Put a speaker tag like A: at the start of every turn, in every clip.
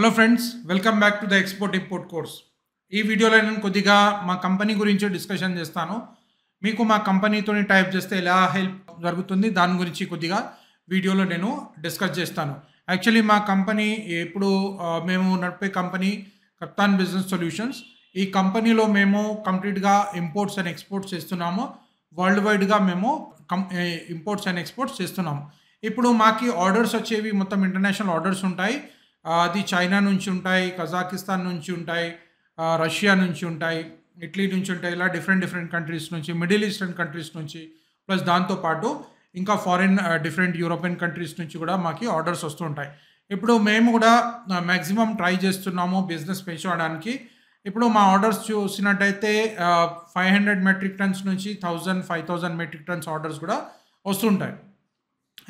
A: hello friends welcome back to the export import course ఈ వీడియోలో నేను కొద్దిగా మా కంపెనీ గురించి డిస్కషన్ చేస్తాను మీకు మా కంపెనీతో టైప్ చేస్తే ఎలా హెల్ప్ జరుగుతుంది దాని గురించి కొద్దిగా వీడియోలో నేను డిస్కస్ చేస్తాను యాక్చువల్లీ మా కంపెనీ ఇప్పుడు మేము నడిపే కంపెనీ కప్తాన్ బిజినెస్ సొల్యూషన్స్ ఈ కంపెనీలో మేము కంప్లీట్గా ఇంపోర్ట్స్ అండ్ ఎక్స్పోర్ట్స్ చేస్తున్నాము వరల్డ్ వైడ్గా మేము కం ఇంపోర్ట్స్ అండ్ ఎక్స్పోర్ట్స్ చేస్తున్నాము ఇప్పుడు మాకి ఆర్డర్స్ వచ్చేవి మొత్తం ఇంటర్నేషనల్ ఆర్డర్స్ ఉంటాయి అది చైనా నుంచి ఉంటాయి కజాకిస్తాన్ నుంచి ఉంటాయి రష్యా నుంచి ఉంటాయి ఇటలీ నుంచి ఉంటాయి ఇలా డిఫరెంట్ డిఫరెంట్ కంట్రీస్ నుంచి మిడిల్ ఈస్టర్న్ కంట్రీస్ నుంచి ప్లస్ దాంతోపాటు ఇంకా ఫారిన్ డిఫరెంట్ యూరోపియన్ కంట్రీస్ నుంచి కూడా మాకు ఆర్డర్స్ వస్తూ ఉంటాయి ఇప్పుడు మేము కూడా మ్యాక్సిమం ట్రై చేస్తున్నాము బిజినెస్ పెంచుకోవడానికి ఇప్పుడు మా ఆర్డర్స్ చూసినట్టయితే ఫైవ్ హండ్రెడ్ మెట్రిక్ టన్స్ నుంచి thousand five thousand metric tons orders కూడా వస్తుంటాయి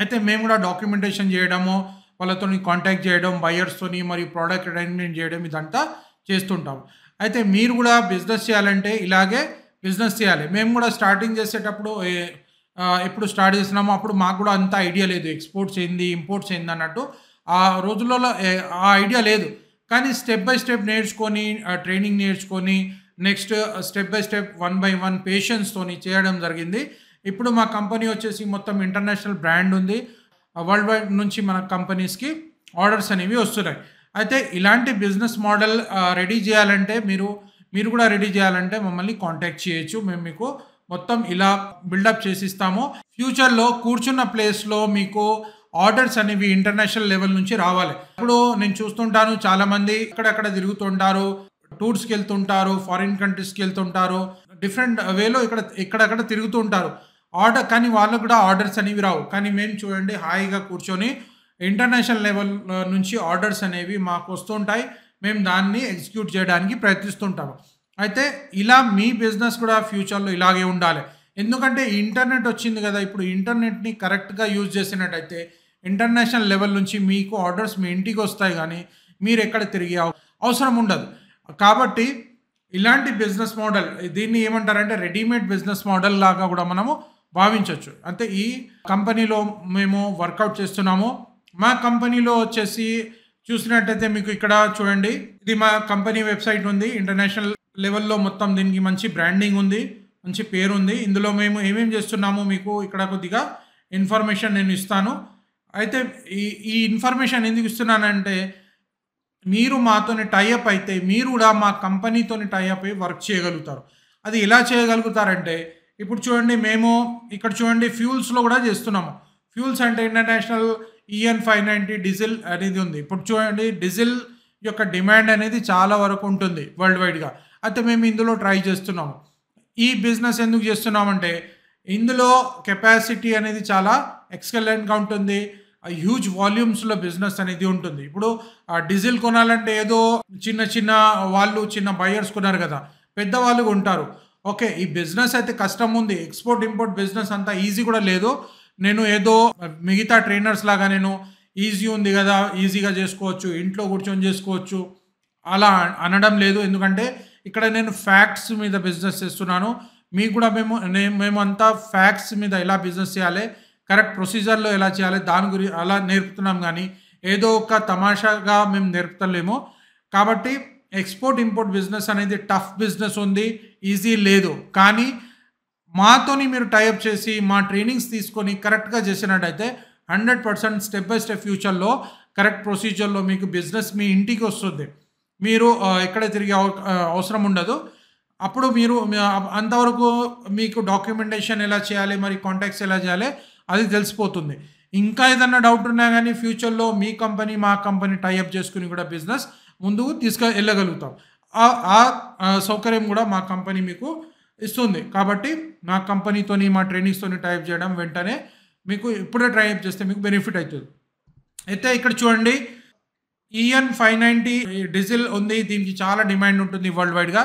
A: అయితే మేము కూడా డాక్యుమెంటేషన్ చేయడము వాళ్ళతో కాంటాక్ట్ చేయడం బయర్స్తోని మరియు ప్రోడక్ట్ అడైన్మెంట్ చేయడం ఇదంతా చేస్తుంటాం అయితే మీరు కూడా బిజినెస్ చేయాలంటే ఇలాగే బిజినెస్ చేయాలి మేము కూడా స్టార్టింగ్ చేసేటప్పుడు ఎప్పుడు స్టార్ట్ చేసినామో అప్పుడు మాకు కూడా అంత ఐడియా లేదు ఎక్స్పోర్ట్స్ ఏంది ఇంపోర్ట్స్ ఏంది అన్నట్టు ఆ రోజులలో ఆ ఐడియా లేదు కానీ స్టెప్ బై స్టెప్ నేర్చుకొని ట్రైనింగ్ నేర్చుకొని next step by step one by one పేషెన్స్తో చేయడం జరిగింది ఇప్పుడు మా కంపెనీ వచ్చేసి మొత్తం ఇంటర్నేషనల్ బ్రాండ్ ఉంది వరల్డ్ వైడ్ నుంచి మన కంపెనీస్కి ఆర్డర్స్ అనేవి వస్తున్నాయి అయితే ఇలాంటి బిజినెస్ మోడల్ రెడీ చేయాలంటే మీరు మీరు కూడా రెడీ చేయాలంటే మమ్మల్ని కాంటాక్ట్ చేయొచ్చు మేము మీకు మొత్తం ఇలా బిల్డప్ చేసిస్తాము ఫ్యూచర్లో కూర్చున్న ప్లేస్లో మీకు ఆర్డర్స్ అనేవి ఇంటర్నేషనల్ లెవెల్ నుంచి రావాలి ఇప్పుడు నేను చూస్తుంటాను చాలామంది ఎక్కడెక్కడ తిరుగుతుంటారు టూర్స్కి వెళ్తుంటారు ఫారిన్ కంట్రీస్కి వెళ్తుంటారు డిఫరెంట్ వేలో ఇక్కడ ఎక్కడెక్కడ తిరుగుతుంటారు ఆర్డర్ కానీ వాళ్ళకు కూడా ఆర్డర్స్ అనేవి రావు కానీ మేము చూడండి హాయిగా కూర్చొని ఇంటర్నేషనల్ లెవెల్ నుంచి ఆర్డర్స్ అనేవి మాకు వస్తుంటాయి మేము దాన్ని ఎగ్జిక్యూట్ చేయడానికి ప్రయత్నిస్తుంటాము అయితే ఇలా మీ బిజినెస్ కూడా ఫ్యూచర్లో ఇలాగే ఉండాలి ఎందుకంటే ఇంటర్నెట్ వచ్చింది కదా ఇప్పుడు ఇంటర్నెట్ని కరెక్ట్గా యూజ్ చేసినట్టయితే ఇంటర్నేషనల్ లెవెల్ నుంచి మీకు ఆర్డర్స్ మీ ఇంటికి వస్తాయి కానీ మీరు ఎక్కడ తిరిగి అవసరం ఉండదు కాబట్టి ఇలాంటి బిజినెస్ మోడల్ దీన్ని ఏమంటారంటే రెడీమేడ్ బిజినెస్ మోడల్ లాగా కూడా మనము భావించవచ్చు అంటే ఈ కంపెనీలో మేము వర్కౌట్ చేస్తున్నాము మా కంపెనీలో వచ్చేసి చూసినట్టయితే మీకు ఇక్కడ చూడండి ఇది మా కంపెనీ వెబ్సైట్ ఉంది ఇంటర్నేషనల్ లెవెల్లో మొత్తం దీనికి మంచి బ్రాండింగ్ ఉంది మంచి పేరు ఉంది ఇందులో మేము ఏమేమి చేస్తున్నాము మీకు ఇక్కడ కొద్దిగా ఇన్ఫర్మేషన్ నేను ఇస్తాను అయితే ఈ ఈ ఇన్ఫర్మేషన్ ఎందుకు ఇస్తున్నానంటే మీరు మాతోని టైఅప్ అయితే మీరు కూడా మా కంపెనీతోని టైఅప్ అయ్యి వర్క్ చేయగలుగుతారు అది ఎలా చేయగలుగుతారంటే ఇప్పుడు చూడండి మేము ఇక్కడ చూడండి ఫ్యూల్స్లో కూడా చేస్తున్నాము ఫ్యూల్స్ అంటే international EN five ninety diesel అనేది ఉంది ఇప్పుడు చూడండి డీజిల్ యొక్క డిమాండ్ అనేది చాలా వరకు ఉంటుంది వరల్డ్ వైడ్గా అయితే మేము ఇందులో ట్రై చేస్తున్నాము ఈ బిజినెస్ ఎందుకు చేస్తున్నామంటే ఇందులో కెపాసిటీ అనేది చాలా ఎక్స్కలెంట్గా ఉంటుంది హ్యూజ్ వాల్యూమ్స్లో బిజినెస్ అనేది ఉంటుంది ఇప్పుడు డీజిల్ కొనాలంటే ఏదో చిన్న చిన్న వాళ్ళు చిన్న బయర్స్ కొన్నారు కదా పెద్దవాళ్ళు ఉంటారు ఓకే ఈ బిజినెస్ అయితే కష్టం ఉంది ఎక్స్పోర్ట్ ఇంపోర్ట్ బిజినెస్ అంతా ఈజీ కూడా లేదు నేను ఏదో మిగతా ట్రైనర్స్ లాగా నేను ఈజీ ఉంది కదా ఈజీగా చేసుకోవచ్చు ఇంట్లో కూర్చొని చేసుకోవచ్చు అలా అనడం లేదు ఎందుకంటే ఇక్కడ నేను ఫ్యాక్ట్స్ మీద బిజినెస్ చేస్తున్నాను మీకు కూడా మేము మేమంతా ఫ్యాక్ట్స్ మీద ఎలా బిజినెస్ చేయాలి కరెక్ట్ ప్రొసీజర్లో ఎలా చేయాలి దాని గురి అలా నేర్పుతున్నాం కానీ ఏదో ఒక తమాషాగా మేము నేర్పుతలేము కాబట్టి ఎక్స్పోర్ట్ ఇంపోర్ట్ బిజినెస్ అనేది టఫ్ బిజినెస్ ఉంది ఈజీ లేదు కానీ మాతోని మీరు టైప్ చేసి మా ట్రైనింగ్స్ తీసుకొని కరెక్ట్గా చేసినట్టయితే hundred percent step by step ఫ్యూచర్లో కరెక్ట్ ప్రొసీజర్లో మీకు బిజినెస్ మీ ఇంటికి వస్తుంది మీరు ఎక్కడ తిరిగే అవసరం ఉండదు అప్పుడు మీరు అంతవరకు మీకు డాక్యుమెంటేషన్ ఎలా చేయాలి మరి కాంటాక్ట్స్ ఎలా చేయాలి అది తెలిసిపోతుంది ఇంకా ఏదన్నా డౌట్ ఉన్నా కానీ ఫ్యూచర్లో మీ కంపెనీ మా కంపెనీ టైఅప్ చేసుకుని కూడా బిజినెస్ ముందుకు తీసుకు వెళ్ళగలుగుతాం ఆ సౌకర్యం కూడా మా కంపెనీ మీకు ఇస్తుంది కాబట్టి నా కంపెనీతోని మా ట్రైనింగ్స్తోని టైప్ చేయడం వెంటనే మీకు ఇప్పుడే ట్రై అప్ చేస్తే మీకు బెనిఫిట్ అవుతుంది అయితే ఇక్కడ చూడండి ఈఎన్ ఫైవ్ నైంటీ డీజిల్ ఉంది దీనికి చాలా డిమాండ్ ఉంటుంది వరల్డ్ వైడ్గా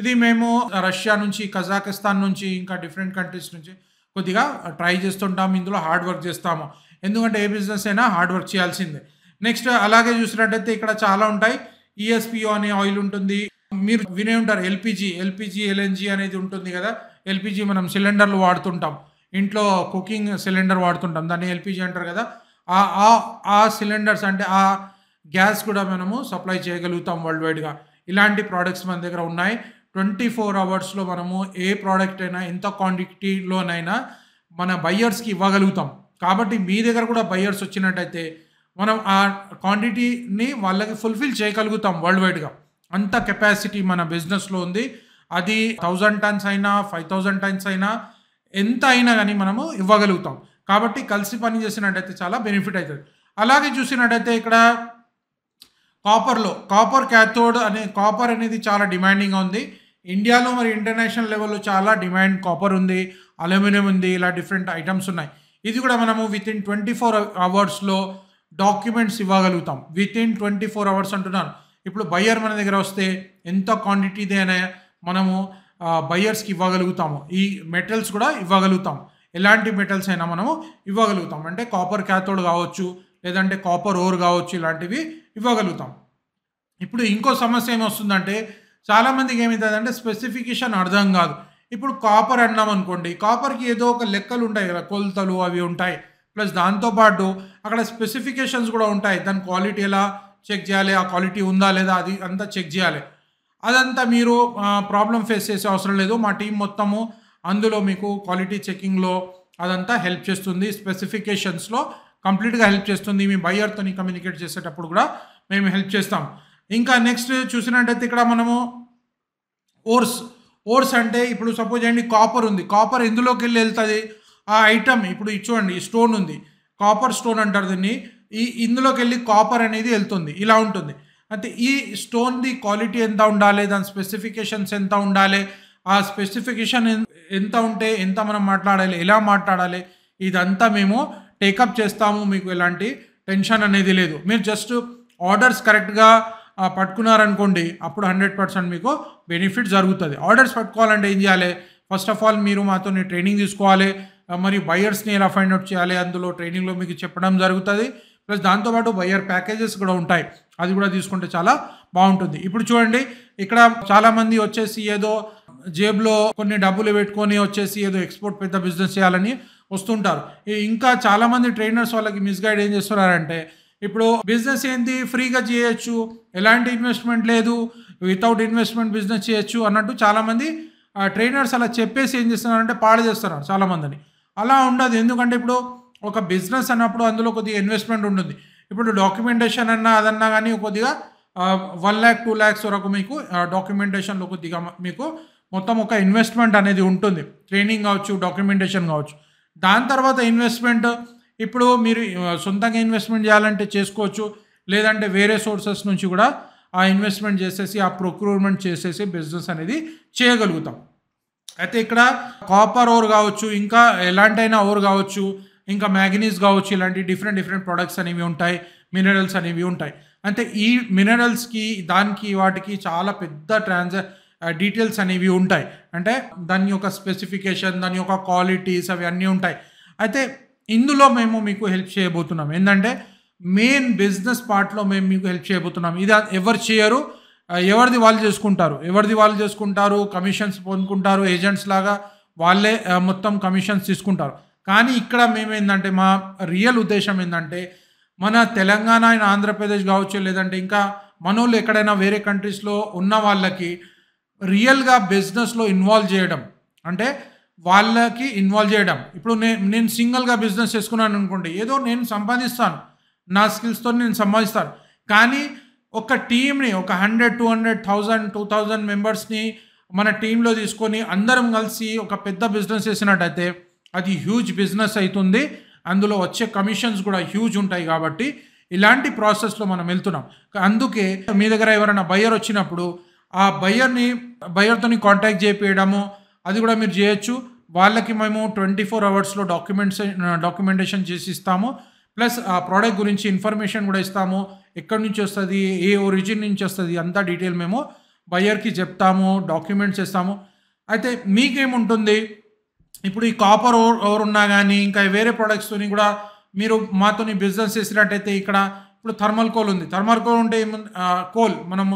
A: ఇది మేము రష్యా నుంచి కజాకిస్తాన్ నుంచి ఇంకా డిఫరెంట్ కంట్రీస్ నుంచి కొద్దిగా ట్రై చేస్తుంటాము ఇందులో హార్డ్ వర్క్ చేస్తాము ఎందుకంటే ఏ బిజినెస్ అయినా హార్డ్ వర్క్ చేయాల్సిందే నెక్స్ట్ అలాగే చూసినట్టయితే ఇక్కడ చాలా ఉంటాయి ఈఎస్పిఓ e అనే ఆయిల్ ఉంటుంది మీరు వినే ఉంటారు ఎల్పిజి ఎల్పిజి ఎల్ఎన్జి అనేది ఉంటుంది కదా ఎల్పిజి మనం సిలిండర్లు వాడుతుంటాం ఇంట్లో కుకింగ్ సిలిండర్ వాడుతుంటాం దాన్ని ఎల్పిజి అంటారు కదా ఆ ఆ సిలిండర్స్ అంటే ఆ గ్యాస్ కూడా మనము సప్లై చేయగలుగుతాం వరల్డ్ వైడ్గా ఇలాంటి ప్రోడక్ట్స్ మన దగ్గర ఉన్నాయి ట్వంటీ ఫోర్ అవర్స్లో మనము ఏ ప్రోడక్ట్ అయినా ఎంత క్వాంటిటీలోనైనా మన బయ్యర్స్కి ఇవ్వగలుగుతాం కాబట్టి మీ దగ్గర కూడా బయ్యర్స్ వచ్చినట్టయితే మనం ఆ క్వాంటిటీని వాళ్ళకి ఫుల్ఫిల్ చేయగలుగుతాం వరల్డ్ వైడ్గా అంత కెపాసిటీ మన బిజినెస్లో ఉంది అది థౌజండ్ టన్స్ అయినా ఫైవ్ థౌజండ్ టన్స్ అయినా ఎంత అయినా కానీ మనము ఇవ్వగలుగుతాం కాబట్టి కలిసి పని చేసినట్టయితే చాలా బెనిఫిట్ అవుతుంది అలాగే చూసినట్టయితే ఇక్కడ కాపర్లో కాపర్ క్యాథోడ్ అనే కాపర్ అనేది చాలా డిమాండింగ్ ఉంది ఇండియాలో మరి ఇంటర్నేషనల్ లెవెల్లో చాలా డిమాండ్ కాపర్ ఉంది అల్యూమినియం ఉంది ఇలా డిఫరెంట్ ఐటమ్స్ ఉన్నాయి ఇది కూడా మనము విత్ ఇన్ ట్వంటీ ఫోర్ అవర్స్లో డాక్యుమెంట్స్ ఇవ్వగలుగుతాం within twenty four hours అంటున్నాను ఇప్పుడు బయ్యర్ మన దగ్గర వస్తే ఎంత క్వాంటిటీది అనే మనము బయ్యర్స్కి ఇవ్వగలుగుతాము ఈ మెటల్స్ కూడా ఇవ్వగలుగుతాం ఎలాంటి మెటల్స్ అయినా మనము ఇవ్వగలుగుతాం అంటే కాపర్ క్యాథోడ్ కావచ్చు లేదంటే కాపర్ ఓర్ కావచ్చు ఇలాంటివి ఇవ్వగలుగుతాం ఇప్పుడు ఇంకో సమస్య ఏమొస్తుందంటే చాలామందికి ఏమవుతుందంటే స్పెసిఫికేషన్ అర్థం కాదు ఇప్పుడు కాపర్ అన్నాం అనుకోండి కాపర్కి ఏదో ఒక లెక్కలు ఉంటాయి కదా కొలతలు అవి ఉంటాయి ప్లస్ దాంతోపాటు అక్కడ స్పెసిఫికేషన్స్ కూడా ఉంటాయి దాని క్వాలిటీ ఎలా చెక్ చేయాలి ఆ క్వాలిటీ ఉందా లేదా అది అంతా చెక్ చేయాలి అదంతా మీరు ప్రాబ్లం ఫేస్ చేసే అవసరం లేదు మా టీం మొత్తము అందులో మీకు క్వాలిటీ చెకింగ్లో అదంతా హెల్ప్ చేస్తుంది స్పెసిఫికేషన్స్లో కంప్లీట్గా హెల్ప్ చేస్తుంది మీ బయ్యర్తో కమ్యూనికేట్ చేసేటప్పుడు కూడా మేము హెల్ప్ చేస్తాం ఇంకా నెక్స్ట్ చూసినట్టయితే ఇక్కడ మనము ఓర్స్ ఓర్స్ అంటే ఇప్పుడు సపోజ్ అండి కాపర్ ఉంది కాపర్ ఎందులోకి వెళ్ళి వెళ్తుంది ఆ ఐటమ్ ఇప్పుడు చూడండి ఈ స్టోన్ ఉంది కాపర్ స్టోన్ అంటారు దీన్ని ఈ ఇందులోకి వెళ్ళి కాపర్ అనేది వెళ్తుంది ఇలా ఉంటుంది అంటే ఈ స్టోన్ది క్వాలిటీ ఎంత ఉండాలి దాని స్పెసిఫికేషన్స్ ఎంత ఉండాలి ఆ స్పెసిఫికేషన్ ఎంత ఉంటే ఎంత మనం మాట్లాడాలి ఎలా మాట్లాడాలి ఇదంతా మేము టేకప్ చేస్తాము మీకు ఎలాంటి టెన్షన్ అనేది లేదు మీరు జస్ట్ ఆర్డర్స్ కరెక్ట్గా పట్టుకున్నారనుకోండి అప్పుడు హండ్రెడ్ పర్సెంట్ మీకు బెనిఫిట్ జరుగుతుంది ఆర్డర్స్ పట్టుకోవాలంటే ఏం చేయాలి ఫస్ట్ ఆఫ్ ఆల్ మీరు మాతో ట్రైనింగ్ తీసుకోవాలి మరి బయర్స్ని ఎలా ఫైండ్ అవుట్ చేయాలి అందులో ట్రైనింగ్లో మీకు చెప్పడం జరుగుతుంది ప్లస్ దాంతోపాటు బయర్ ప్యాకేజెస్ కూడా ఉంటాయి అది కూడా తీసుకుంటే చాలా బాగుంటుంది ఇప్పుడు చూడండి ఇక్కడ చాలామంది వచ్చేసి ఏదో జేబులో కొన్ని డబ్బులు పెట్టుకొని వచ్చేసి ఏదో ఎక్స్పోర్ట్ పెద్ద బిజినెస్ చేయాలని వస్తుంటారు ఇంకా చాలామంది ట్రైనర్స్ వాళ్ళకి మిస్గైడ్ ఏం చేస్తున్నారంటే ఇప్పుడు బిజినెస్ ఏంటి ఫ్రీగా చేయొచ్చు ఎలాంటి ఇన్వెస్ట్మెంట్ లేదు వితౌట్ ఇన్వెస్ట్మెంట్ బిజినెస్ చేయొచ్చు అన్నట్టు చాలామంది ట్రైనర్స్ అలా చెప్పేసి ఏం చేస్తున్నారంటే పాడు చేస్తున్నారు చాలామందిని అలా ఉండదు ఎందుకంటే ఇప్పుడు ఒక బిజినెస్ అన్నప్పుడు అందులో కొద్దిగా ఇన్వెస్ట్మెంట్ ఉంటుంది ఇప్పుడు డాక్యుమెంటేషన్ అన్నా అదన్నా కానీ కొద్దిగా వన్ ల్యాక్ టూ ల్యాక్స్ వరకు మీకు డాక్యుమెంటేషన్లో కొద్దిగా మీకు మొత్తం ఒక ఇన్వెస్ట్మెంట్ అనేది ఉంటుంది ట్రైనింగ్ కావచ్చు డాక్యుమెంటేషన్ కావచ్చు దాని తర్వాత ఇన్వెస్ట్మెంట్ ఇప్పుడు మీరు సొంతంగా ఇన్వెస్ట్మెంట్ చేయాలంటే చేసుకోవచ్చు లేదంటే వేరే సోర్సెస్ నుంచి కూడా ఆ ఇన్వెస్ట్మెంట్ చేసేసి ఆ ప్రొక్రూర్మెంట్ చేసేసి బిజినెస్ అనేది చేయగలుగుతాం అయితే ఇక్కడ కాపర్ ఓర్ కావచ్చు ఇంకా ఎలాంటైనా ఓర్ కావచ్చు ఇంకా మ్యాగ్నీస్ కావచ్చు ఇలాంటి డిఫరెంట్ డిఫరెంట్ ప్రొడక్ట్స్ అనేవి ఉంటాయి మినరల్స్ అనేవి ఉంటాయి అంటే ఈ మినరల్స్కి దానికి వాటికి చాలా పెద్ద ట్రాన్సా డీటెయిల్స్ అనేవి ఉంటాయి అంటే దాని యొక్క స్పెసిఫికేషన్ దాని యొక్క క్వాలిటీస్ అవి అన్నీ ఉంటాయి అయితే ఇందులో మేము మీకు హెల్ప్ చేయబోతున్నాం ఏంటంటే మెయిన్ బిజినెస్ పార్ట్లో మేము మీకు హెల్ప్ చేయబోతున్నాం ఇది ఎవరు చేయరు ఎవరిది వాళ్ళు చేసుకుంటారు ఎవరిది వాళ్ళు చేసుకుంటారు కమిషన్స్ పొందుకుంటారు ఏజెంట్స్ లాగా వాళ్ళే మొత్తం కమిషన్స్ తీసుకుంటారు కానీ ఇక్కడ మేమేందంటే మా రియల్ ఉద్దేశం ఏంటంటే మన తెలంగాణ అయిన ఆంధ్రప్రదేశ్ కావచ్చు లేదంటే ఇంకా మనోళ్ళు ఎక్కడైనా వేరే కంట్రీస్లో ఉన్న వాళ్ళకి రియల్గా బిజినెస్లో ఇన్వాల్వ్ చేయడం అంటే వాళ్ళకి ఇన్వాల్వ్ చేయడం ఇప్పుడు నేను నేను సింగిల్గా బిజినెస్ చేసుకున్నాను అనుకోండి ఏదో నేను సంపాదిస్తాను నా స్కిల్స్తో నేను సంపాదిస్తాను కానీ ఒక టీంని ఒక hundred two hundred thousand two thousand మెంబర్స్ని మన టీంలో తీసుకొని అందరం కలిసి ఒక పెద్ద బిజినెస్ చేసినట్టయితే అది హ్యూజ్ బిజినెస్ అవుతుంది అందులో వచ్చే కమిషన్స్ కూడా హ్యూజ్ ఉంటాయి కాబట్టి ఇలాంటి ప్రాసెస్లో మనం వెళ్తున్నాం అందుకే మీ దగ్గర ఎవరైనా బయ్యర్ వచ్చినప్పుడు ఆ బయ్యర్ని బయ్యర్తోని కాంటాక్ట్ చేయడము అది కూడా మీరు చేయొచ్చు వాళ్ళకి మేము ట్వంటీ ఫోర్ అవర్స్లో డాక్యుమెంట్స్ డాక్యుమెంటేషన్ చేసి ఇస్తాము ప్లస్ ఆ ప్రోడక్ట్ గురించి ఇన్ఫర్మేషన్ కూడా ఇస్తాము ఎక్కడి నుంచి వస్తుంది ఏ ఒరిజిన్ నుంచి వస్తుంది అంతా డీటెయిల్ మేము బయర్కి చెప్తాము డాక్యుమెంట్స్ ఇస్తాము అయితే మీకేముంటుంది ఇప్పుడు ఈ కాపర్ ఓవర్ ఉన్నా కానీ ఇంకా వేరే ప్రొడక్ట్స్తో కూడా మీరు మాతో బిజినెస్ చేసినట్టయితే ఇక్కడ ఇప్పుడు థర్మల్ కోల్ ఉంది థర్మల్ కోల్ ఉంటే కోల్ మనము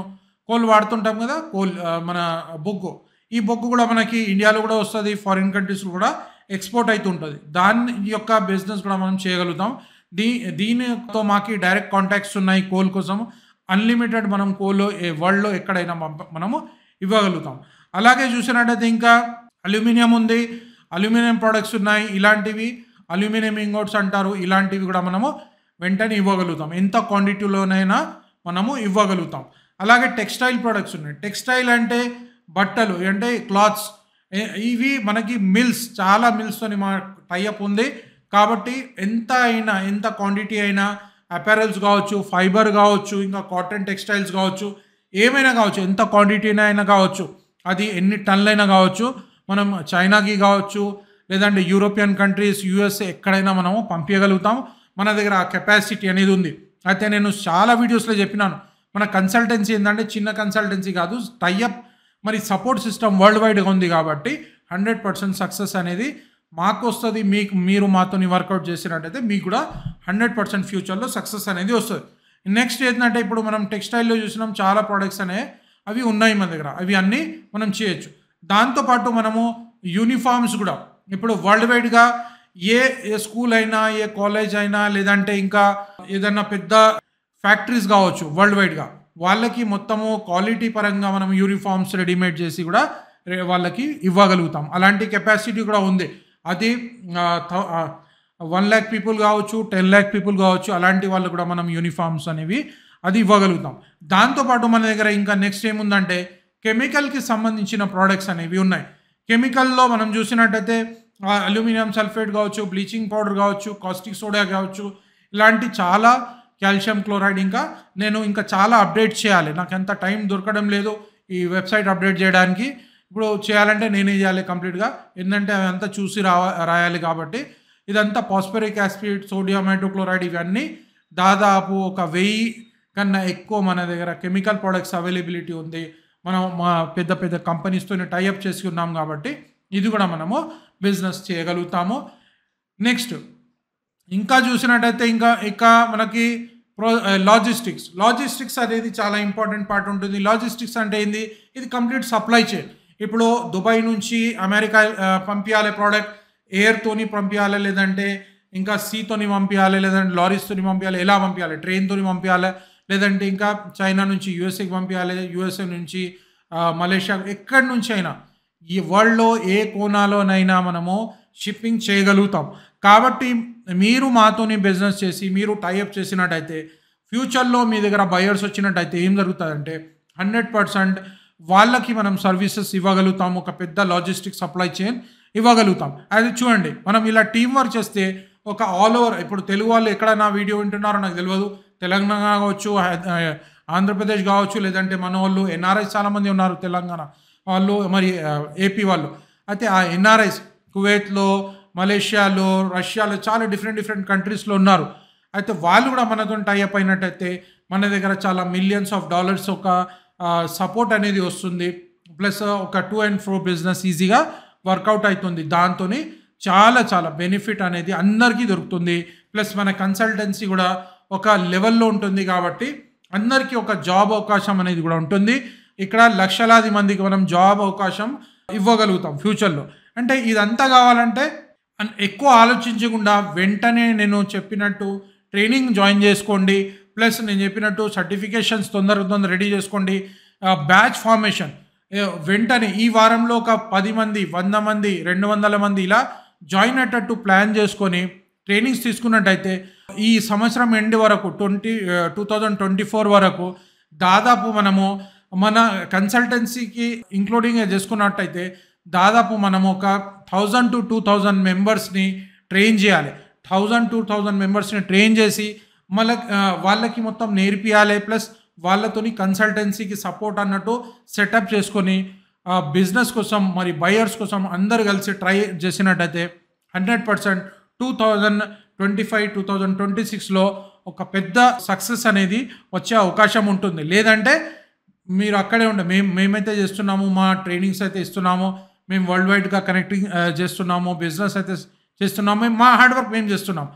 A: కోల్ వాడుతుంటాం కదా కోల్ మన బొగ్గు ఈ బొగ్గు కూడా మనకి ఇండియాలో కూడా వస్తుంది ఫారిన్ కంట్రీస్ కూడా ఎక్స్పోర్ట్ అవుతుంటుంది దాని యొక్క బిజినెస్ కూడా మనం చేయగలుగుతాం దీ దీనితో మాకు డైరెక్ట్ కాంటాక్ట్స్ ఉన్నాయి కోల్ కోసం అన్లిమిటెడ్ మనం ఏ వరల్డ్లో ఎక్కడైనా మనము ఇవ్వగలుగుతాం అలాగే చూసినట్టయితే ఇంకా అల్యూమినియం ఉంది అల్యూమినియం ప్రొడక్ట్స్ ఉన్నాయి ఇలాంటివి అల్యూమినియం ఇంగోట్స్ అంటారు ఇలాంటివి కూడా మనము వెంటనే ఇవ్వగలుగుతాం ఎంత క్వాంటిటీలోనైనా మనము ఇవ్వగలుగుతాం అలాగే టెక్స్టైల్ ప్రొడక్ట్స్ ఉన్నాయి టెక్స్టైల్ అంటే బట్టలు అంటే క్లాత్స్ ఇవి మనకి మిల్స్ చాలా మిల్స్తోని మా టైఅప్ ఉంది కాబట్టి ఎంత అయినా ఎంత క్వాంటిటీ అయినా అపారల్స్ కావచ్చు ఫైబర్ కావచ్చు ఇంకా కాటన్ టెక్స్టైల్స్ కావచ్చు ఏమైనా కావచ్చు ఎంత క్వాంటిటీనా అయినా కావచ్చు అది ఎన్ని టన్నులైనా కావచ్చు మనం చైనాకి కావచ్చు లేదంటే యూరోపియన్ కంట్రీస్ యూఎస్ఏ ఎక్కడైనా మనము పంపించగలుగుతాము మన దగ్గర ఆ కెపాసిటీ అనేది ఉంది అయితే నేను చాలా వీడియోస్లో చెప్పినాను మన కన్సల్టెన్సీ ఏంటంటే చిన్న కన్సల్టెన్సీ కాదు టైఅప్ మరి సపోర్ట్ సిస్టమ్ వరల్డ్ వైడ్గా ఉంది కాబట్టి హండ్రెడ్ పర్సెంట్ సక్సెస్ అనేది మాకు వస్తుంది మీకు మీరు మాతోని వర్కౌట్ చేసినట్టయితే మీకు కూడా హండ్రెడ్ పర్సెంట్ ఫ్యూచర్లో సక్సెస్ అనేది వస్తుంది నెక్స్ట్ ఏంటంటే ఇప్పుడు మనం టెక్స్టైల్లో చూసినాం చాలా ప్రోడక్ట్స్ అనేవి అవి ఉన్నాయి మన దగ్గర అవి అన్నీ మనం చేయొచ్చు దాంతోపాటు మనము యూనిఫామ్స్ కూడా ఇప్పుడు వరల్డ్ వైడ్గా ఏ ఏ స్కూల్ అయినా ఏ కాలేజ్ అయినా లేదంటే ఇంకా ఏదైనా పెద్ద ఫ్యాక్టరీస్ కావచ్చు వరల్డ్ వైడ్గా వాళ్ళకి మొత్తము క్వాలిటీ పరంగా మనం యూనిఫామ్స్ రెడీమేడ్ చేసి కూడా వాళ్ళకి ఇవ్వగలుగుతాం అలాంటి కెపాసిటీ కూడా ఉంది అది వన్ ల్యాక్ పీపుల్ కావచ్చు టెన్ ల్యాక్ పీపుల్ కావచ్చు అలాంటి వాళ్ళు కూడా మనం యూనిఫామ్స్ అనేవి అది ఇవ్వగలుగుతాం దాంతోపాటు మన దగ్గర ఇంకా నెక్స్ట్ ఏముందంటే కెమికల్కి సంబంధించిన ప్రోడక్ట్స్ అనేవి ఉన్నాయి కెమికల్లో మనం చూసినట్టయితే అల్యూమినియం సల్ఫేట్ కావచ్చు బ్లీచింగ్ పౌడర్ కావచ్చు కాస్టిక్ సోడియా కావచ్చు ఇలాంటి చాలా కాల్షియం క్లోరైడ్ ఇంకా నేను ఇంకా చాలా అప్డేట్ చేయాలి నాకు ఎంత టైం దొరకడం లేదు ఈ వెబ్సైట్ అప్డేట్ చేయడానికి ఇప్పుడు చేయాలంటే నేనే చేయాలి కంప్లీట్గా ఎందుకంటే అంతా చూసి రావా రాయాలి కాబట్టి ఇదంతా పాస్పరిక్ యాసిడ్ సోడియం హైడ్రోక్లోరైడ్ ఇవన్నీ దాదాపు ఒక వెయ్యి కన్నా ఎక్కువ మన దగ్గర కెమికల్ ప్రొడక్ట్స్ అవైలబిలిటీ ఉంది మనం మా పెద్ద పెద్ద కంపెనీస్తో టైఅప్ చేసి ఉన్నాం కాబట్టి ఇది కూడా మనము బిజినెస్ చేయగలుగుతాము నెక్స్ట్ ఇంకా చూసినట్టయితే ఇంకా ఇంకా మనకి ప్రో లాజిస్టిక్స్ లాజిస్టిక్స్ అనేది చాలా ఇంపార్టెంట్ పార్ట్ ఉంటుంది లాజిస్టిక్స్ అంటే ఏంది ఇది కంప్లీట్ సప్లై చేయండి ఇప్పుడు దుబాయ్ నుంచి అమెరికా పంపించాలి ప్రోడక్ట్ ఎయిర్తోని పంపించాలి లేదంటే ఇంకా సీతోని పంపించాలి లేదంటే లారీస్తోని పంపించాలి ఎలా పంపించాలి ట్రైన్తోని పంపించాలి లేదంటే ఇంకా చైనా నుంచి యూఎస్ఏకి పంపించాలి యుఎస్ఏ నుంచి మలేషియా ఎక్కడి నుంచి అయినా ఈ వరల్డ్లో ఏ కోణాలోనైనా మనము షిప్పింగ్ చేయగలుగుతాం కాబట్టి మీరు మాతోని బిజినెస్ చేసి మీరు టైఅప్ చేసినట్టయితే ఫ్యూచర్లో మీ దగ్గర బయర్స్ వచ్చినట్టయితే ఏం జరుగుతుందంటే హండ్రెడ్ పర్సెంట్ వాళ్ళకి మనం సర్వీసెస్ ఇవ్వగలుగుతాం ఒక పెద్ద లాజిస్టిక్ సప్లై చైన్ ఇవ్వగలుగుతాం అది చూడండి మనం ఇలా టీం వర్క్ చేస్తే ఒక ఆల్ ఓవర్ ఇప్పుడు తెలుగు వాళ్ళు ఎక్కడ నా వీడియో వింటున్నారో నాకు తెలియదు తెలంగాణ కావచ్చు ఆంధ్రప్రదేశ్ కావచ్చు లేదంటే మన వాళ్ళు ఎన్ఆర్ఐస్ చాలామంది ఉన్నారు తెలంగాణ వాళ్ళు మరి ఏపీ వాళ్ళు అయితే ఆ ఎన్ఆర్ఐస్ కువైత్లో మలేషియాలో రష్యాలో చాలా డిఫరెంట్ డిఫరెంట్ కంట్రీస్లో ఉన్నారు అయితే వాళ్ళు కూడా మనతో టైఅప్ అయినట్టయితే మన దగ్గర చాలా మిలియన్స్ ఆఫ్ డాలర్స్ ఒక సపోర్ట్ అనేది వస్తుంది ప్లస్ ఒక టూ అండ్ ఫోర్ బిజినెస్ ఈజీగా వర్కౌట్ అవుతుంది దాంతో చాలా చాలా బెనిఫిట్ అనేది అందరికీ దొరుకుతుంది ప్లస్ మన కన్సల్టెన్సీ కూడా ఒక లెవెల్లో ఉంటుంది కాబట్టి అందరికీ ఒక జాబ్ అవకాశం అనేది కూడా ఉంటుంది ఇక్కడ లక్షలాది మందికి మనం జాబ్ అవకాశం ఇవ్వగలుగుతాం ఫ్యూచర్లో అంటే ఇదంతా కావాలంటే ఎక్కువ ఆలోచించకుండా వెంటనే నేను చెప్పినట్టు ట్రైనింగ్ జాయిన్ చేసుకోండి ప్లస్ నేను చెప్పినట్టు సర్టిఫికేషన్స్ తొందర తొందర రెడీ చేసుకోండి బ్యాచ్ ఫార్మేషన్ వెంటనే ఈ వారంలో ఒక పది మంది వంద మంది రెండు వందల మంది ఇలా జాయిన్ అయ్యేటట్టు ప్లాన్ చేసుకొని ట్రైనింగ్స్ తీసుకున్నట్టయితే ఈ సంవత్సరం ఎండ్ వరకు twenty two thousand twenty four వరకు దాదాపు మనము మన కన్సల్టెన్సీకి ఇంక్లూడింగ్ చేసుకున్నట్టయితే దాదాపు మనము ఒక థౌజండ్ టు టూ థౌజండ్ మెంబర్స్ని ట్రైన్ చేయాలి థౌజండ్ టూ థౌజండ్ మెంబర్స్ని ట్రైన్ చేసి మళ్ళీ వాళ్ళకి మొత్తం నేర్పియాలి ప్లస్ వాళ్ళతోని కన్సల్టెన్సీకి సపోర్ట్ అన్నట్టు సెటప్ చేసుకొని బిజినెస్ కోసం మరి బయర్స్ కోసం అందరు కలిసి ట్రై చేసినట్టయితే hundred percent two thousand twenty five two thousand twenty సిక్స్లో ఒక పెద్ద సక్సెస్ అనేది వచ్చే అవకాశం ఉంటుంది లేదంటే మీరు అక్కడే ఉండే మేము మేమైతే చేస్తున్నాము మా ట్రైనింగ్స్ అయితే ఇస్తున్నాము మేము వరల్డ్ వైడ్గా కనెక్టింగ్ చేస్తున్నాము బిజినెస్ అయితే చేస్తున్నాము మా హార్డ్ వర్క్ మేము చేస్తున్నాం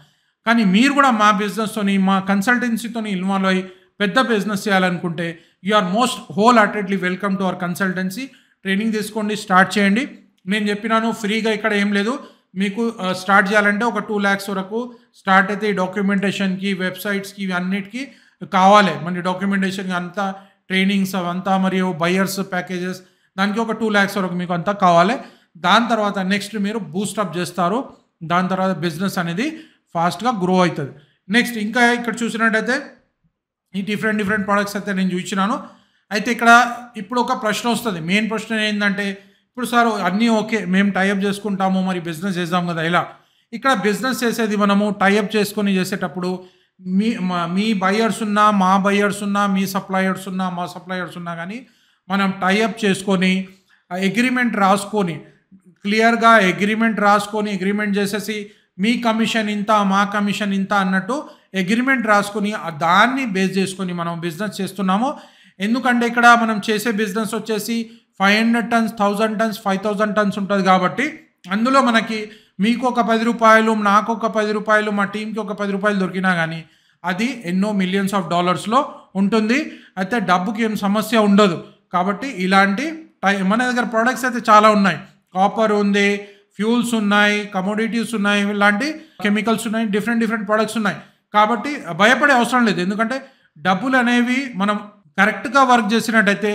A: కానీ మీరు కూడా మా బిజినెస్తోని మా కన్సల్టెన్సీతోని ఇన్వాల్వ్ అయ్యి పెద్ద బిజినెస్ చేయాలనుకుంటే you are most whole heartedly welcome to our consultancy training తీసుకోండి స్టార్ట్ చేయండి నేను చెప్పినాను ఫ్రీగా ఇక్కడ ఏం లేదు మీకు స్టార్ట్ చేయాలంటే ఒక టూ ల్యాక్స్ వరకు స్టార్ట్ అయితే ఈ డాక్యుమెంటేషన్కి వెబ్సైట్స్కి అన్నిటికీ కావాలి మన డాక్యుమెంటేషన్కి అంతా ట్రైనింగ్స్ అవంతా మరియు బయర్స్ ప్యాకేజెస్ దానికి ఒక టూ ల్యాక్స్ వరకు మీకు అంతా కావాలి దాని తర్వాత నెక్స్ట్ మీరు బూస్టప్ చేస్తారు దాని తర్వాత బిజినెస్ అనేది ఫాస్ట్గా గ్రో అవుతుంది నెక్స్ట్ ఇంకా ఇక్కడ చూసినట్టయితే ఈ డిఫరెంట్ డిఫరెంట్ ప్రోడక్ట్స్ అయితే నేను చూసినాను అయితే ఇక్కడ ఇప్పుడు ఒక ప్రశ్న వస్తుంది మెయిన్ ప్రశ్న ఏంటంటే ఇప్పుడు సార్ అన్నీ ఓకే మేము టైఅప్ చేసుకుంటాము మరి బిజినెస్ చేద్దాం కదా ఇలా ఇక్కడ బిజినెస్ చేసేది మనము టైఅప్ చేసుకొని చేసేటప్పుడు మీ మీ బయర్స్ ఉన్నా మా బయర్స్ ఉన్నా మీ సప్లయర్స్ ఉన్నా మా సప్లయర్స్ ఉన్నా కానీ మనం టైఅప్ చేసుకొని అగ్రిమెంట్ రాసుకొని క్లియర్గా అగ్రిమెంట్ రాసుకొని అగ్రిమెంట్ చేసేసి మీ కమిషన్ ఇంత మా కమిషన్ ఇంత అన్నట్టు అగ్రిమెంట్ రాసుకుని దాన్ని బేస్ చేసుకొని మనం బిజినెస్ చేస్తున్నాము ఎందుకంటే ఇక్కడ మనం చేసే బిజినెస్ వచ్చేసి five hundred tons thousand tons five thousand tons ఉంటుంది కాబట్టి అందులో మనకి మీకు ఒక పది రూపాయలు నాకు ఒక పది రూపాయలు మా టీంకి ఒక పది రూపాయలు దొరికినా కానీ అది ఎన్నో మిలియన్స్ ఆఫ్ డాలర్స్లో ఉంటుంది అయితే డబ్బుకి ఏం సమస్య ఉండదు కాబట్టి ఇలాంటి టై మన దగ్గర ప్రోడక్ట్స్ అయితే చాలా ఉన్నాయి కాపర్ ఉంది ఫ్యూల్స్ ఉన్నాయి కమోడిటీస్ ఉన్నాయి ఇలాంటి కెమికల్స్ ఉన్నాయి డిఫరెంట్ డిఫరెంట్ ప్రొడక్ట్స్ ఉన్నాయి కాబట్టి భయపడే అవసరం లేదు ఎందుకంటే డబ్బులు అనేవి మనం కరెక్ట్గా వర్క్ చేసినట్టయితే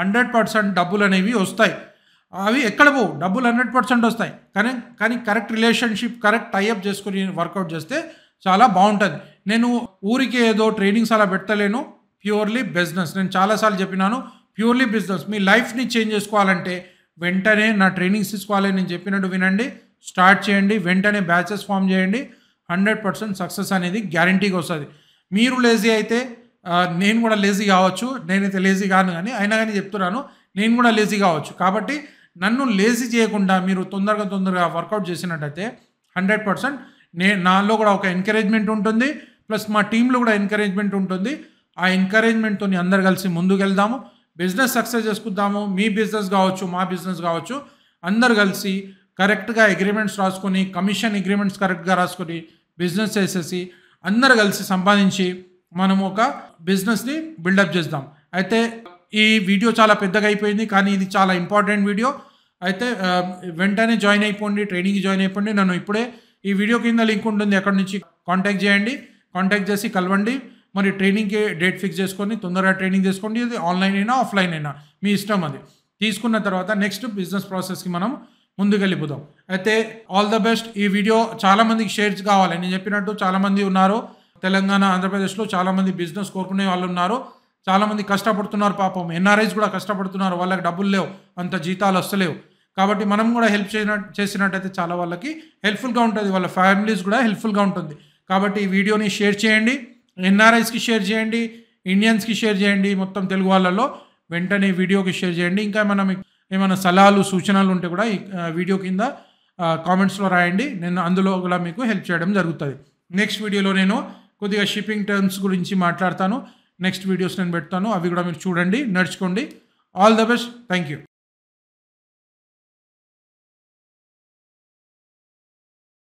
A: హండ్రెడ్ పర్సెంట్ డబ్బులు అనేవి వస్తాయి అవి ఎక్కడ పోవు డబ్బులు హండ్రెడ్ పర్సెంట్ వస్తాయి కానీ కానీ కరెక్ట్ రిలేషన్షిప్ కరెక్ట్ టైఅప్ చేసుకుని వర్కౌట్ చేస్తే చాలా బాగుంటుంది నేను ఊరికి ఏదో ట్రైనింగ్స్ అలా పెట్టలేను ప్యూర్లీ బిజినెస్ నేను చాలాసార్లు చెప్పినాను ప్యూర్లీ బిజినెస్ మీ లైఫ్ని చేంజ్ చేసుకోవాలంటే వెంటనే నా ట్రైనింగ్స్ తీసుకోవాలి నేను చెప్పినట్టు వినండి స్టార్ట్ చేయండి వెంటనే బ్యాచెస్ ఫామ్ చేయండి హండ్రెడ్ పర్సెంట్ సక్సెస్ అనేది గ్యారంటీగా వస్తుంది మీరు లేజీ అయితే నేను కూడా లేజీ కావచ్చు నేనైతే లేజీ కాను కానీ అయినా కానీ చెప్తున్నాను నేను కూడా లేజీ కావచ్చు కాబట్టి నన్ను లేజీ చేయకుండా మీరు తొందరగా తొందరగా వర్కౌట్ చేసినట్టయితే హండ్రెడ్ పర్సెంట్ నే నాలో కూడా ఒక ఎంకరేజ్మెంట్ ఉంటుంది ప్లస్ మా టీంలో కూడా ఎంకరేజ్మెంట్ ఉంటుంది ఆ ఎంకరేజ్మెంట్తో అందరు కలిసి ముందుకు వెళ్దాము బిజినెస్ సక్సెస్ చేసుకుందాము మీ బిజినెస్ కావచ్చు మా బిజినెస్ కావచ్చు అందరు కలిసి కరెక్ట్గా అగ్రిమెంట్స్ రాసుకొని కమిషన్ అగ్రిమెంట్స్ కరెక్ట్గా రాసుకొని బిజినెస్ చేసేసి అందరు కలిసి సంపాదించి మనం ఒక బిజినెస్ని బిల్డప్ చేద్దాం అయితే ఈ వీడియో చాలా పెద్దగా అయిపోయింది కానీ ఇది చాలా ఇంపార్టెంట్ వీడియో అయితే వెంటనే జాయిన్ అయిపోండి ట్రైనింగ్ జాయిన్ అయిపోండి నన్ను ఇప్పుడే ఈ వీడియో కింద లింక్ ఉంటుంది అక్కడ నుంచి కాంటాక్ట్ చేయండి కాంటాక్ట్ చేసి కలవండి మరి ట్రైనింగ్కి డేట్ ఫిక్స్ చేసుకొని తొందరగా ట్రైనింగ్ చేసుకోండి అది ఆన్లైన్ అయినా ఆఫ్లైన్ అయినా మీ ఇష్టం అది తీసుకున్న తర్వాత నెక్స్ట్ బిజినెస్ ప్రాసెస్కి మనం ముందుకెళ్ళిపోదాం అయితే ఆల్ ద బెస్ట్ ఈ వీడియో చాలామందికి షేర్స్ కావాలి నేను చెప్పినట్టు చాలామంది ఉన్నారు తెలంగాణ ఆంధ్రప్రదేశ్లో చాలామంది బిజినెస్ కోరుకునే వాళ్ళు ఉన్నారు చాలామంది కష్టపడుతున్నారు పాపం ఎన్ఆర్ఐస్ కూడా కష్టపడుతున్నారు వాళ్ళకి డబ్బులు లేవు అంత జీతాలు వస్తలేవు కాబట్టి మనం కూడా హెల్ప్ చేసిన చేసినట్టయితే చాలా వాళ్ళకి హెల్ప్ఫుల్గా ఉంటుంది వాళ్ళ ఫ్యామిలీస్ కూడా హెల్ప్ఫుల్గా ఉంటుంది కాబట్టి ఈ వీడియోని షేర్ చేయండి ఎన్ఆర్ఐస్కి షేర్ చేయండి ఇండియన్స్కి షేర్ చేయండి మొత్తం తెలుగు వాళ్ళలో వెంటనే వీడియోకి షేర్ చేయండి ఇంకా మనం ఏమైనా సలహాలు సూచనలు ఉంటే కూడా ఈ వీడియో కింద కామెంట్స్లో రాయండి నేను అందులో కూడా మీకు హెల్ప్ చేయడం జరుగుతుంది నెక్స్ట్ వీడియోలో నేను కొద్దిగా షిప్పింగ్ టర్మ్స్ గురించి మాట్లాడతాను నెక్స్ట్ వీడియోస్ నేను పెడతాను అవి కూడా మీరు చూడండి నడుచుకోండి all the best thank you